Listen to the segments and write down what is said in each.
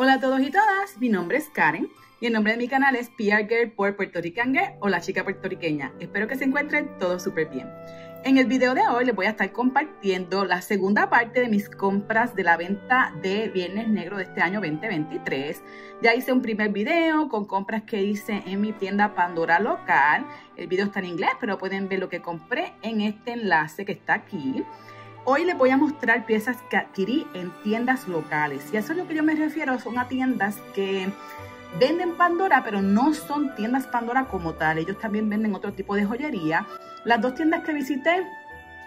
Hola a todos y todas, mi nombre es Karen y el nombre de mi canal es PR Girl por Puerto Rican Girl o la chica puertorriqueña. Espero que se encuentren todos súper bien. En el video de hoy les voy a estar compartiendo la segunda parte de mis compras de la venta de Viernes Negro de este año 2023. Ya hice un primer video con compras que hice en mi tienda Pandora local. El video está en inglés, pero pueden ver lo que compré en este enlace que está aquí. Hoy les voy a mostrar piezas que adquirí en tiendas locales. Y eso es lo que yo me refiero, son a tiendas que venden Pandora, pero no son tiendas Pandora como tal. Ellos también venden otro tipo de joyería. Las dos tiendas que visité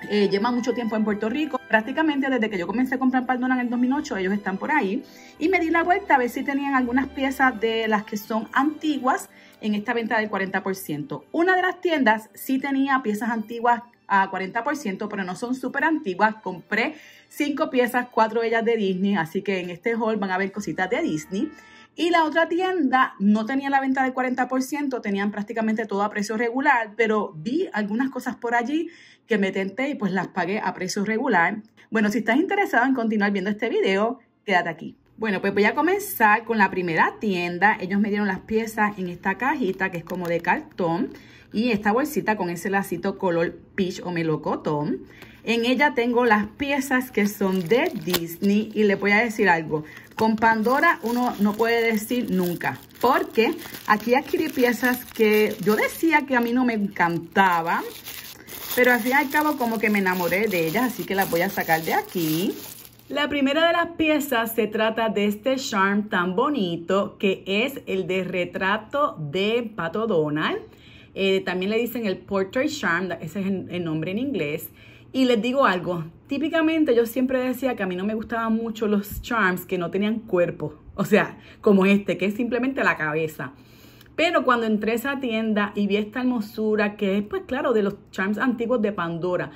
eh, llevan mucho tiempo en Puerto Rico. Prácticamente desde que yo comencé a comprar Pandora en el 2008, ellos están por ahí. Y me di la vuelta a ver si tenían algunas piezas de las que son antiguas en esta venta del 40%. Una de las tiendas sí tenía piezas antiguas a 40%, pero no son súper antiguas. Compré cinco piezas, cuatro de ellas de Disney, así que en este haul van a ver cositas de Disney. Y la otra tienda no tenía la venta del 40%, tenían prácticamente todo a precio regular, pero vi algunas cosas por allí que me tenté y pues las pagué a precio regular. Bueno, si estás interesado en continuar viendo este video, quédate aquí. Bueno, pues voy a comenzar con la primera tienda. Ellos me dieron las piezas en esta cajita que es como de cartón y esta bolsita con ese lacito color peach o melocotón. En ella tengo las piezas que son de Disney y le voy a decir algo. Con Pandora uno no puede decir nunca porque aquí adquirí piezas que yo decía que a mí no me encantaban, pero al fin y al cabo como que me enamoré de ellas, así que las voy a sacar de aquí. La primera de las piezas se trata de este charm tan bonito que es el de retrato de Pato Donald. Eh, también le dicen el Portrait Charm, ese es el nombre en inglés. Y les digo algo, típicamente yo siempre decía que a mí no me gustaban mucho los charms que no tenían cuerpo, o sea, como este, que es simplemente la cabeza. Pero cuando entré a esa tienda y vi esta hermosura, que es pues claro, de los charms antiguos de Pandora,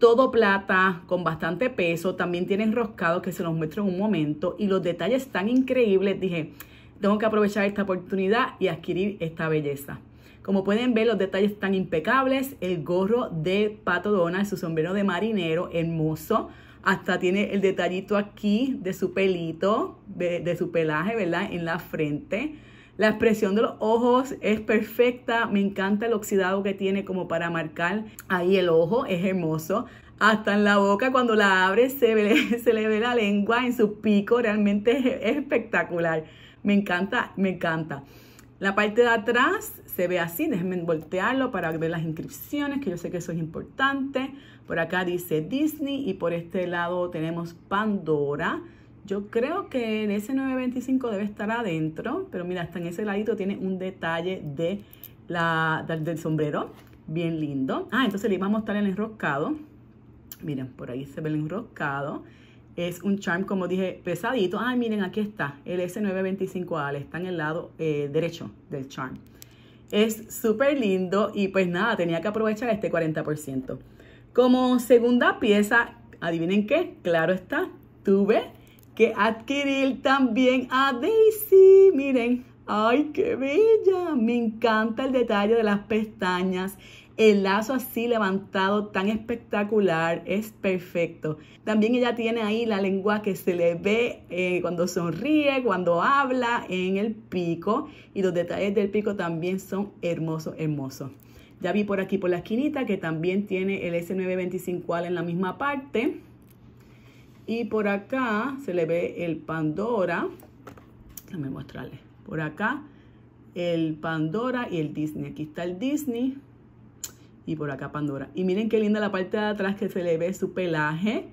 todo plata con bastante peso. También tiene enroscados que se los muestro en un momento. Y los detalles tan increíbles. Dije, tengo que aprovechar esta oportunidad y adquirir esta belleza. Como pueden ver, los detalles están impecables. El gorro de Pato Donald, su sombrero de marinero, hermoso. Hasta tiene el detallito aquí de su pelito, de, de su pelaje, ¿verdad? En la frente. La expresión de los ojos es perfecta, me encanta el oxidado que tiene como para marcar ahí el ojo, es hermoso. Hasta en la boca, cuando la abre, se, le ve la lengua en su pico, realmente es, es espectacular. Me encanta, me encanta. La parte de atrás se ve así, déjenme voltearlo para ver las inscripciones, que yo sé que eso es importante. Por acá dice Disney y por este lado tenemos Pandora. Yo creo que el s 925 debe estar adentro, pero mira, hasta en ese ladito tiene un detalle de la, del sombrero, bien lindo. Ah, entonces le iba a mostrar el enroscado. Miren, por ahí se ve el enroscado. Es un charm, como dije, pesadito. Ah, miren, aquí está, el S925AL, está en el lado eh, derecho del charm. Es súper lindo y pues nada, tenía que aprovechar este 40%. Como segunda pieza, adivinen qué, claro está, tuve que adquirir también a Daisy. Miren, ¡ay, qué bella! Me encanta el detalle de las pestañas. El lazo así levantado, tan espectacular, es perfecto. También ella tiene ahí la lengua que se le ve eh, cuando sonríe, cuando habla en el pico. Y los detalles del pico también son hermosos, hermosos. Ya vi por aquí por la esquinita que también tiene el S925 en la misma parte. Y por acá se le ve el Pandora. Déjame mostrarles. Por acá el Pandora y el Disney. Aquí está el Disney y por acá Pandora. Y miren qué linda la parte de atrás que se le ve su pelaje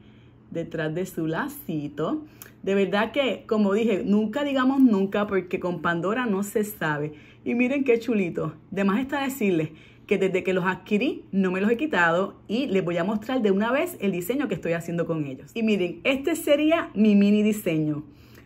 detrás de su lacito. De verdad que, como dije, nunca digamos nunca porque con Pandora no se sabe. Y miren qué chulito. De está decirles que desde que los adquirí no me los he quitado y les voy a mostrar de una vez el diseño que estoy haciendo con ellos. Y miren, este sería mi mini diseño.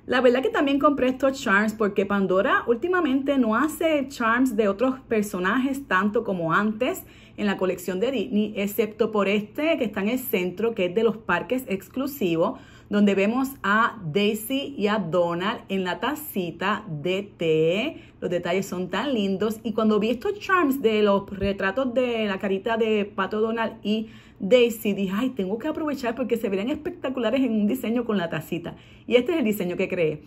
La verdad que también compré estos charms porque Pandora últimamente no hace charms de otros personajes tanto como antes en la colección de Disney, excepto por este que está en el centro, que es de los parques exclusivos, donde vemos a Daisy y a Donald en la tacita de té. Los detalles son tan lindos. Y cuando vi estos charms de los retratos de la carita de Pato Donald y Daisy, dije, ay, tengo que aprovechar porque se verían espectaculares en un diseño con la tacita. Y este es el diseño que creé.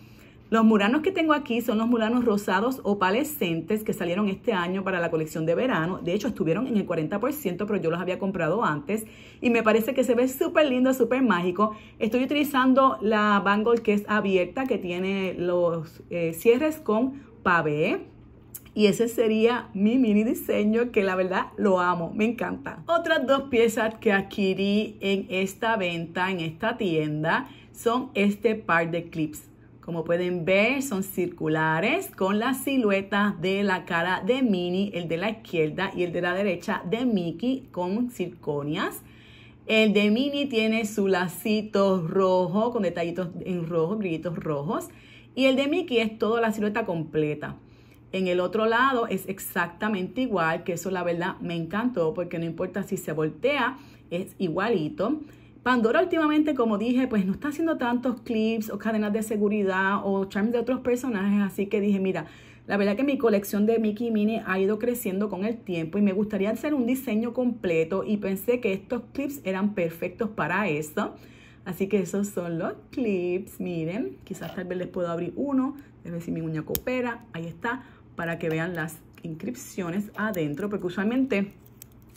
Los muranos que tengo aquí son los muranos rosados opalescentes que salieron este año para la colección de verano. De hecho, estuvieron en el 40%, pero yo los había comprado antes. Y me parece que se ve súper lindo, súper mágico. Estoy utilizando la bangle que es abierta, que tiene los eh, cierres con pavé. Y ese sería mi mini diseño que la verdad lo amo, me encanta. Otras dos piezas que adquirí en esta venta, en esta tienda, son este par de clips. Como pueden ver, son circulares con la silueta de la cara de Mini, el de la izquierda y el de la derecha de Mickey con circonias. El de Mini tiene su lacito rojo con detallitos en rojo, brillitos rojos. Y el de Mickey es toda la silueta completa. En el otro lado es exactamente igual, que eso la verdad me encantó porque no importa si se voltea, es igualito. Pandora últimamente, como dije, pues no está haciendo tantos clips o cadenas de seguridad o charms de otros personajes, así que dije, mira, la verdad que mi colección de Mickey y Minnie ha ido creciendo con el tiempo y me gustaría hacer un diseño completo y pensé que estos clips eran perfectos para eso. Así que esos son los clips, miren, quizás tal vez les puedo abrir uno, es decir, mi uña coopera, ahí está, para que vean las inscripciones adentro, porque usualmente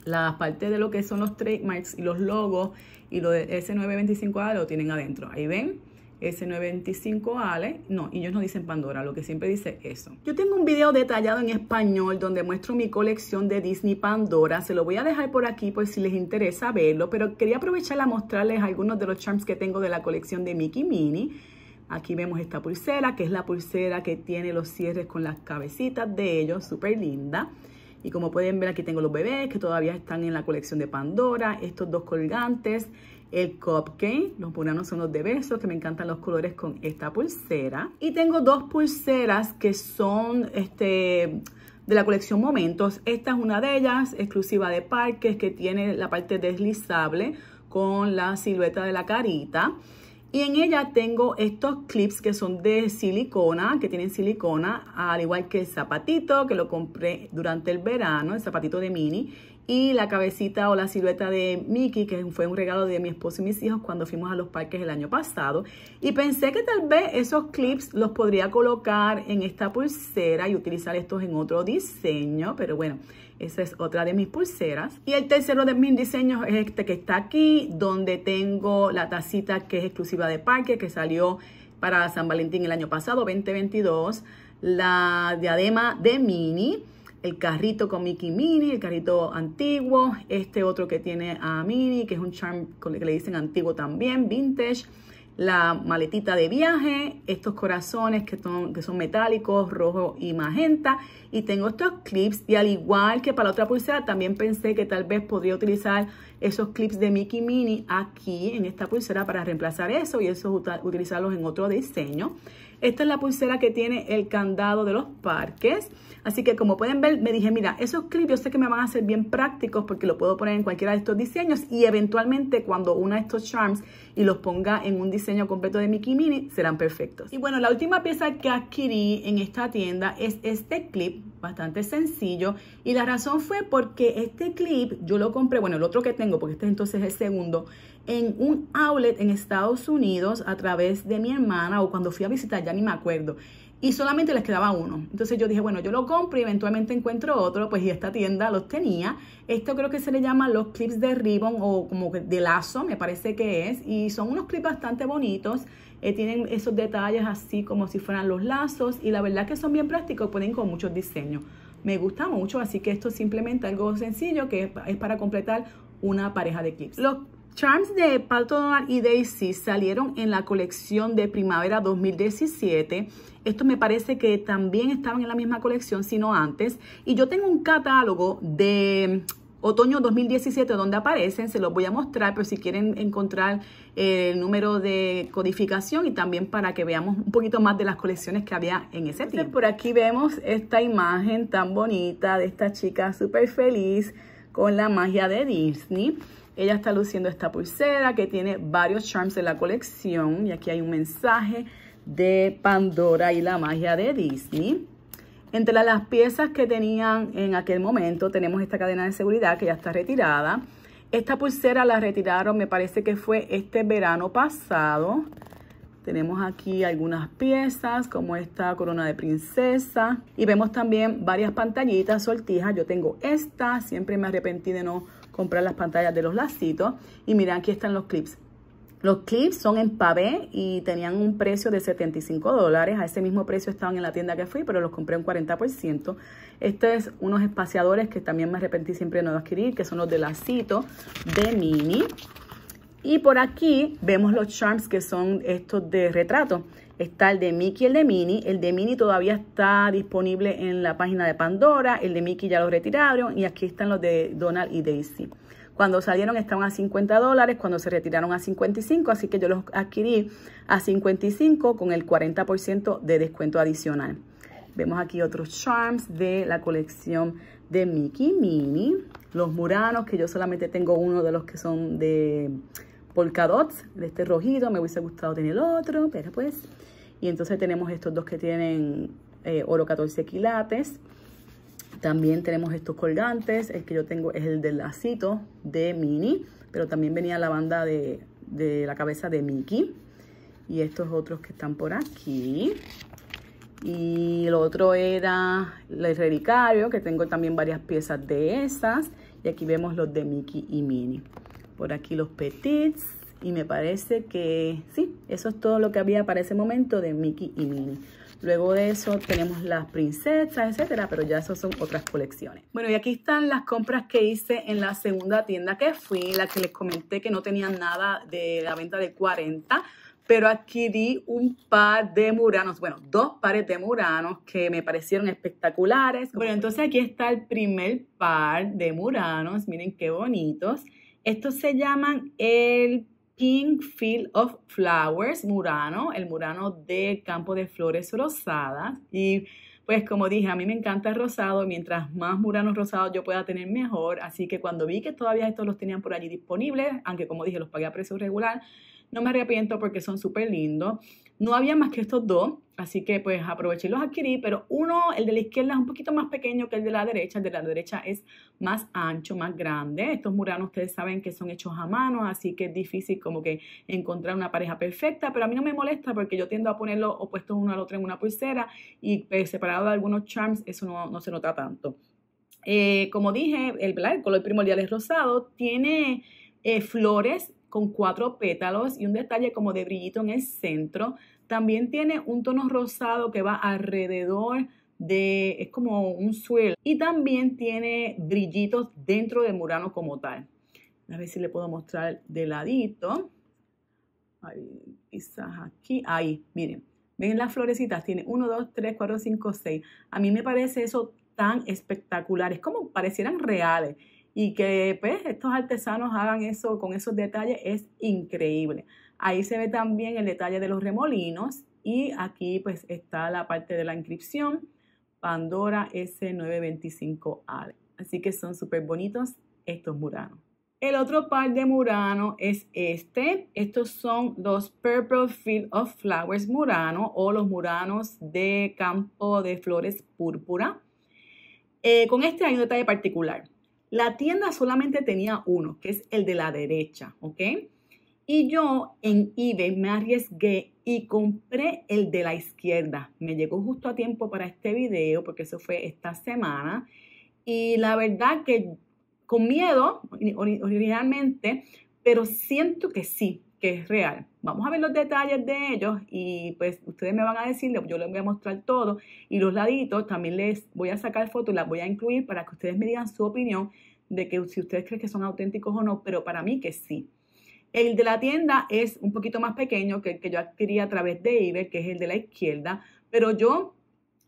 la parte de lo que son los trademarks y los logos y lo de ese 925A lo tienen adentro. Ahí ven, s 925 a No, Y ellos no dicen Pandora, lo que siempre dice eso. Yo tengo un video detallado en español donde muestro mi colección de Disney Pandora. Se lo voy a dejar por aquí por pues, si les interesa verlo, pero quería aprovechar a mostrarles algunos de los charms que tengo de la colección de Mickey Mini. Aquí vemos esta pulsera, que es la pulsera que tiene los cierres con las cabecitas de ellos, súper linda. Y como pueden ver, aquí tengo los bebés que todavía están en la colección de Pandora, estos dos colgantes, el cupcake, los buranos son los de besos, que me encantan los colores con esta pulsera. Y tengo dos pulseras que son este, de la colección Momentos. Esta es una de ellas, exclusiva de Parques, que tiene la parte deslizable con la silueta de la carita. Y en ella tengo estos clips que son de silicona, que tienen silicona, al igual que el zapatito que lo compré durante el verano, el zapatito de mini y la cabecita o la silueta de Mickey, que fue un regalo de mi esposo y mis hijos cuando fuimos a los parques el año pasado. Y pensé que tal vez esos clips los podría colocar en esta pulsera y utilizar estos en otro diseño, pero bueno, esa es otra de mis pulseras. Y el tercero de mis diseños es este que está aquí, donde tengo la tacita que es exclusiva de parque, que salió para San Valentín el año pasado, 2022, la diadema de Mini el carrito con Mickey Mini, el carrito antiguo, este otro que tiene a Mini, que es un charm con que le dicen antiguo también, vintage, la maletita de viaje, estos corazones que son, que son metálicos, rojo y magenta, y tengo estos clips, y al igual que para la otra pulsera, también pensé que tal vez podría utilizar esos clips de Mickey Mini aquí en esta pulsera para reemplazar eso, y eso utilizarlos en otro diseño. Esta es la pulsera que tiene el candado de los parques. Así que como pueden ver, me dije, mira, esos clips yo sé que me van a ser bien prácticos porque lo puedo poner en cualquiera de estos diseños y eventualmente cuando una estos charms y los ponga en un diseño completo de Mickey Mini, serán perfectos. Y bueno, la última pieza que adquirí en esta tienda es este clip, bastante sencillo. Y la razón fue porque este clip yo lo compré, bueno, el otro que tengo, porque este entonces es el segundo, en un outlet en Estados Unidos a través de mi hermana o cuando fui a visitar ni me acuerdo. Y solamente les quedaba uno. Entonces yo dije, bueno, yo lo compro y eventualmente encuentro otro, pues y esta tienda los tenía. Esto creo que se le llama los clips de ribbon o como de lazo, me parece que es. Y son unos clips bastante bonitos. Eh, tienen esos detalles así como si fueran los lazos. Y la verdad que son bien prácticos, pueden con muchos diseños. Me gusta mucho, así que esto es simplemente algo sencillo que es para completar una pareja de clips. Charms de Palto y Daisy salieron en la colección de primavera 2017. Esto me parece que también estaban en la misma colección, sino antes. Y yo tengo un catálogo de mm, otoño 2017 donde aparecen, se los voy a mostrar, pero si quieren encontrar eh, el número de codificación y también para que veamos un poquito más de las colecciones que había en ese tiempo. Por aquí vemos esta imagen tan bonita de esta chica súper feliz con la magia de Disney. Ella está luciendo esta pulsera que tiene varios charms en la colección. Y aquí hay un mensaje de Pandora y la magia de Disney. Entre las piezas que tenían en aquel momento tenemos esta cadena de seguridad que ya está retirada. Esta pulsera la retiraron, me parece que fue este verano pasado. Tenemos aquí algunas piezas como esta corona de princesa y vemos también varias pantallitas, soltijas Yo tengo esta, siempre me arrepentí de no comprar las pantallas de los lacitos. Y miren, aquí están los clips. Los clips son en pavé y tenían un precio de 75 dólares. A ese mismo precio estaban en la tienda que fui, pero los compré un 40%. Este es unos espaciadores que también me arrepentí siempre de no adquirir, que son los de lacito de mini. Y por aquí vemos los charms que son estos de retrato. Está el de Mickey y el de Mini El de Mini todavía está disponible en la página de Pandora. El de Mickey ya lo retiraron. Y aquí están los de Donald y Daisy. Cuando salieron estaban a 50 dólares, cuando se retiraron a 55, así que yo los adquirí a 55 con el 40% de descuento adicional. Vemos aquí otros charms de la colección de Mickey Mini. Los muranos, que yo solamente tengo uno de los que son de polka dots, de este rojito, me hubiese gustado tener el otro, pero pues y entonces tenemos estos dos que tienen eh, oro 14 quilates. También tenemos estos colgantes. El que yo tengo es el del lacito de Mini, pero también venía la banda de, la cabeza de Mickey. Y estos otros que están por aquí. Y el otro era el relicario, que tengo también varias piezas de esas. Y aquí vemos los de Mickey y Mini Por aquí los petits. Y me parece que sí, eso es todo lo que había para ese momento de Mickey y Minnie. Luego de eso tenemos las princesas, etcétera, pero ya eso son otras colecciones. Bueno, y aquí están las compras que hice en la segunda tienda que fui, la que les comenté que no tenían nada de la venta de 40, pero adquirí un par de muranos, bueno, dos pares de muranos que me parecieron espectaculares. Bueno, entonces aquí está el primer par de muranos, miren qué bonitos. Estos se llaman el Pink Field of Flowers, Murano, el Murano de Campo de Flores Rosadas. Y pues como dije, a mí me encanta el rosado, mientras más muranos rosados yo pueda tener mejor, así que cuando vi que todavía estos los tenían por allí disponibles, aunque como dije, los pagué a precio regular, no me arrepiento porque son súper lindos. No había más que estos dos, Así que pues aproveché y los adquirí, pero uno, el de la izquierda es un poquito más pequeño que el de la derecha, el de la derecha es más ancho, más grande. Estos muranos ustedes saben que son hechos a mano, así que es difícil como que encontrar una pareja perfecta, pero a mí no me molesta porque yo tiendo a ponerlos opuestos uno al otro en una pulsera y eh, separado de algunos charms eso no, se nota tanto. Eh, como dije, el, el color primordial es rosado, tiene eh, flores con cuatro pétalos y un detalle como de brillito en el centro. También tiene un tono rosado que va alrededor de, es como un suelo. Y también tiene brillitos dentro del Murano como tal. A ver si le puedo mostrar de ladito. Ahí, quizás aquí, ahí, miren. ¿Ven las florecitas? Tiene 1, 2, 3, 4, 5, 6. A mí me parece eso tan espectacular. Es como parecieran reales. Y que pues, estos artesanos hagan eso con esos detalles es increíble. Ahí se ve también el detalle de los remolinos y aquí pues está la parte de la inscripción Pandora S925A. Así que son súper bonitos estos muranos. El otro par de murano es este. Estos son los Purple Field of Flowers murano o los muranos de campo de flores púrpura. Eh, con este hay un detalle particular. La tienda solamente tenía uno, que es el de la derecha, ¿ok? Y yo en eBay me arriesgué y compré el de la izquierda. Me llegó justo a tiempo para este video porque eso fue esta semana. Y la verdad que con miedo originalmente, pero siento que sí, que es real. Vamos a ver los detalles de ellos y pues ustedes me van a decir, yo les voy a mostrar todo y los laditos también les voy a sacar fotos, y las voy a incluir para que ustedes me digan su opinión de que si ustedes creen que son auténticos o no, pero para mí que sí. El de la tienda es un poquito más pequeño que el que yo adquirí a través de eBay, que es el de la izquierda, pero yo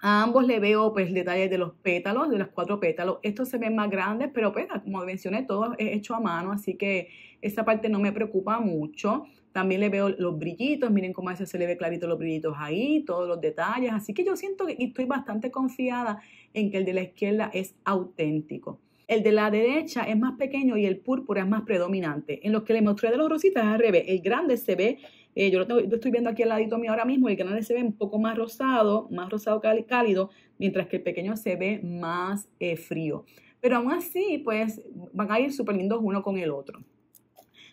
a ambos le veo pues detalles de los pétalos, de los cuatro pétalos. Estos se ven más grandes, pero pues, como mencioné, todo es hecho a mano, así que esa parte no me preocupa mucho. También le veo los brillitos, miren cómo a eso se le ve clarito los brillitos ahí, todos los detalles. Así que yo siento que estoy bastante confiada en que el de la izquierda es auténtico. El de la derecha es más pequeño y el púrpura es más predominante. En los que le mostré de los rositas es al revés. El grande se ve, eh, yo lo, estoy viendo aquí al ladito mío ahora mismo, el grande se ve un poco más rosado, más rosado cálido, mientras que el pequeño se ve más eh, frío. Pero aún así, pues van a ir súper lindos uno con el otro.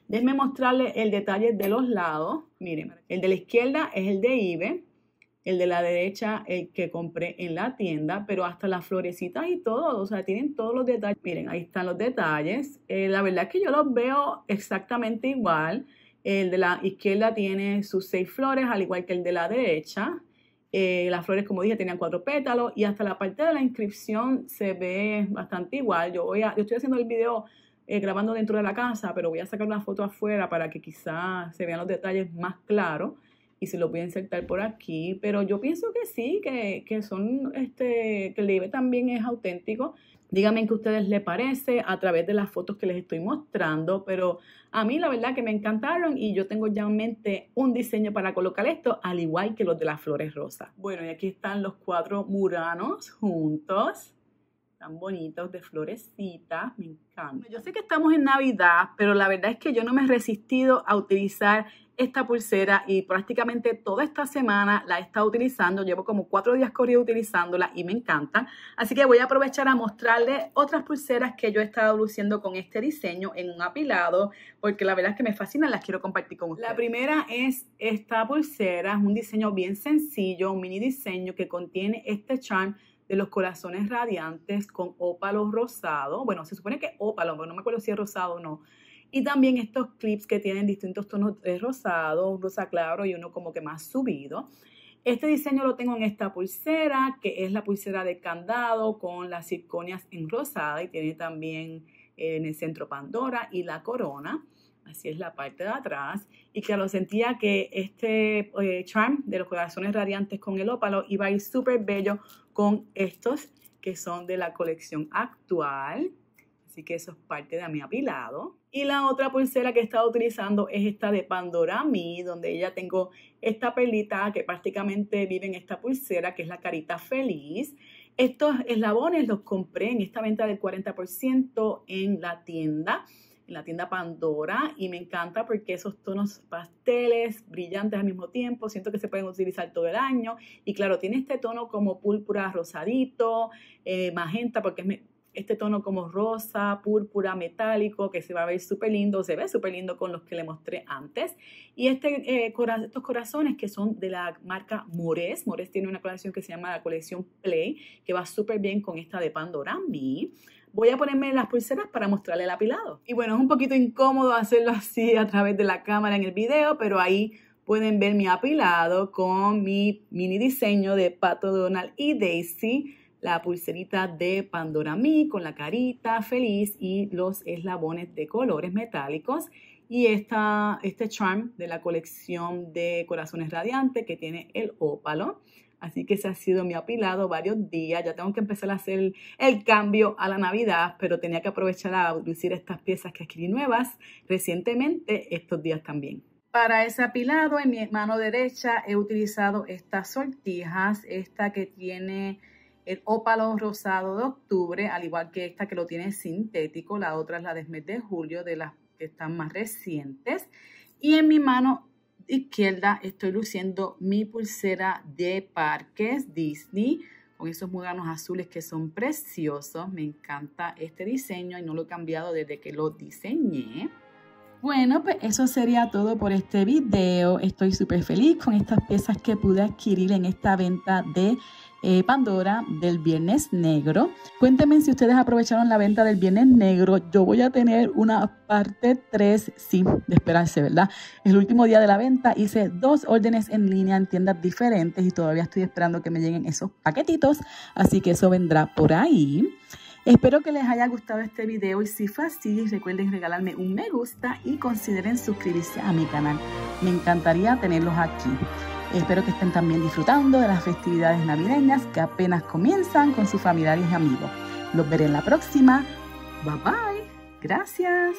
Déjenme mostrarles el detalle de los lados. Miren, el de la izquierda es el de Ibe el de la derecha el que compré en la tienda, pero hasta las florecitas y todo, o sea, tienen todos los detalles. Miren, ahí están los detalles. Eh, la verdad es que yo los veo exactamente igual. El de la izquierda tiene sus seis flores, al igual que el de la derecha. Eh, las flores, como dije, tenían cuatro pétalos y hasta la parte de la inscripción se ve bastante igual. Yo, voy a, yo estoy haciendo el video eh, grabando dentro de la casa, pero voy a sacar una foto afuera para que quizás se vean los detalles más claros y se los voy a insertar por aquí, pero yo pienso que sí, que, son, este, que el libre también es auténtico. Díganme qué a ustedes les parece a través de las fotos que les estoy mostrando, pero a mí la verdad que me encantaron y yo tengo ya en mente un diseño para colocar esto, al igual que los de las flores rosas. Bueno, y aquí están los cuatro muranos juntos tan bonitos, de florecitas, me encanta. Yo sé que estamos en Navidad, pero la verdad es que yo no me he resistido a utilizar esta pulsera y prácticamente toda esta semana la he estado utilizando. Llevo como cuatro días corrido utilizándola y me encanta. Así que voy a aprovechar a mostrarles otras pulseras que yo he estado luciendo con este diseño en un apilado, porque la verdad es que me fascinan, las quiero compartir con ustedes. La primera es esta pulsera, es un diseño bien sencillo, un mini diseño que contiene este charm de los corazones radiantes con ópalo rosado. Bueno, se supone que ópalo, pero no me acuerdo si es rosado o no y también estos clips que tienen distintos tonos de rosado, un rosa claro y uno como que más subido. Este diseño lo tengo en esta pulsera, que es la pulsera de candado con las circonias en rosada y tiene también eh, en el centro Pandora y la corona. Así es la parte de atrás. Y que lo sentía que este eh, charm de los corazones radiantes con el ópalo iba a ir súper bello con estos que son de la colección actual así que eso es parte de mi apilado. Y la otra pulsera que he estado utilizando es esta de Pandora Mi, donde ella tengo esta perlita que prácticamente vive en esta pulsera, que es la carita feliz. Estos eslabones los compré en esta venta del 40% en la tienda, en la tienda Pandora, y me encanta porque esos tonos pasteles, brillantes al mismo tiempo, siento que se pueden utilizar todo el año. Y claro, tiene este tono como púrpura rosadito, eh, magenta, porque es este tono como rosa, púrpura, metálico, que se va a ver súper lindo, se ve súper lindo con los que le mostré antes. Y este, eh, estos corazones que son de la marca Mores. Mores tiene una colección que se llama la colección Play, que va súper bien con esta de Pandora Me voy a ponerme las pulseras para mostrarle el apilado. Y bueno, es un poquito incómodo hacerlo así a través de la cámara en el video, pero ahí pueden ver mi apilado con mi mini diseño de Pato Donald y Daisy la pulserita de Pandora Mi con la carita feliz y los eslabones de colores metálicos. Y esta, este charm de la colección de corazones radiantes que tiene el ópalo. Así que se ha sido mi apilado varios días. Ya tengo que empezar a hacer el cambio a la Navidad, pero tenía que aprovechar a lucir estas piezas que adquirí nuevas recientemente estos días también. Para ese apilado, en mi mano derecha he utilizado estas sortijas, esta que tiene el ópalo rosado de octubre, al igual que esta que lo tiene sintético, la otra es la de mes de julio, de las que están más recientes. Y en mi mano izquierda estoy luciendo mi pulsera de parques Disney con esos mudanos azules que son preciosos. Me encanta este diseño y no lo he cambiado desde que lo diseñé. Bueno, pues eso sería todo por este video. Estoy súper feliz con estas piezas que pude adquirir en esta venta de eh, Pandora del Viernes Negro. Cuéntenme si ustedes aprovecharon la venta del Viernes Negro. Yo voy a tener una parte 3, sí, de esperarse, ¿verdad? El último día de la venta hice dos órdenes en línea en tiendas diferentes y todavía estoy esperando que me lleguen esos paquetitos, así que eso vendrá por ahí. Espero que les haya gustado este video y si fue así, recuerden regalarme un me gusta y consideren suscribirse a mi canal. Me encantaría tenerlos aquí. Espero que estén también disfrutando de las festividades navideñas que apenas comienzan con sus familiares y amigos. Los veré en la próxima. Bye bye. Gracias.